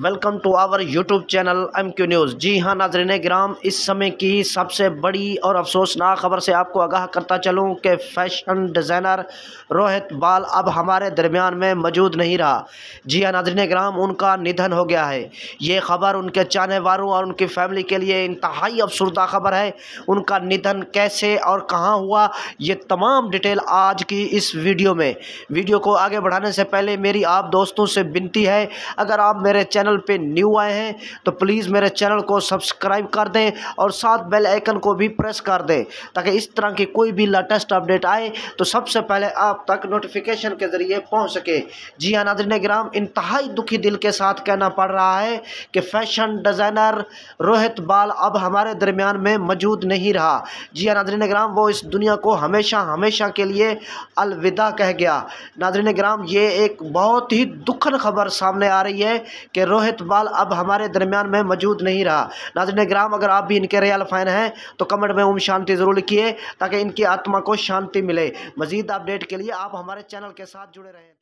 welcome to our YouTube channel M Q news जी हाँ नाजरन ग्राम इस समय की सबसे बड़ी और अफसोसनाक खबर से आपको आगाह करता चलूँ कि फैशन डिज़ाइनर रोहित बाल अब हमारे दरमियान में मौजूद नहीं रहा जी हाँ नाजरन ग्राम उनका निधन हो गया है ये खबर उनके चाहने वालों और उनकी फैमिली के लिए इंतहाई अफसरदा खबर है उनका निधन कैसे और कहाँ हुआ ये तमाम डिटेल आज की इस वीडियो में वीडियो को आगे बढ़ाने से पहले मेरी आप दोस्तों से विनती है अगर आप मेरे चैनल पे न्यू आए हैं तो प्लीज़ मेरे चैनल को सब्सक्राइब कर दें और साथ बेल आइकन को भी प्रेस कर दें ताकि इस तरह की कोई भी लेटेस्ट अपडेट आए तो सबसे पहले आप तक नोटिफिकेशन के ज़रिए पहुंच सके जी हाँ ग्राम इंतहाई दुखी दिल के साथ कहना पड़ रहा है कि फैशन डिज़ाइनर रोहित बाल अब हमारे दरमियान में मौजूद नहीं रहा जी हाँ ग्राम वो इस दुनिया को हमेशा हमेशा के लिए अलविदा कह गया नादरी ग्राम ये एक बहुत ही दुखद खबर सामने आ रही है कि रोहित बाल अब हमारे दरमियान में मौजूद नहीं रहा नाजन ग्राम अगर आप भी इनके रियल फ़ैन हैं तो कमेंट में उम शांति ज़रूर लिखिए ताकि इनकी आत्मा को शांति मिले मज़ीद अपडेट के लिए आप हमारे चैनल के साथ जुड़े रहें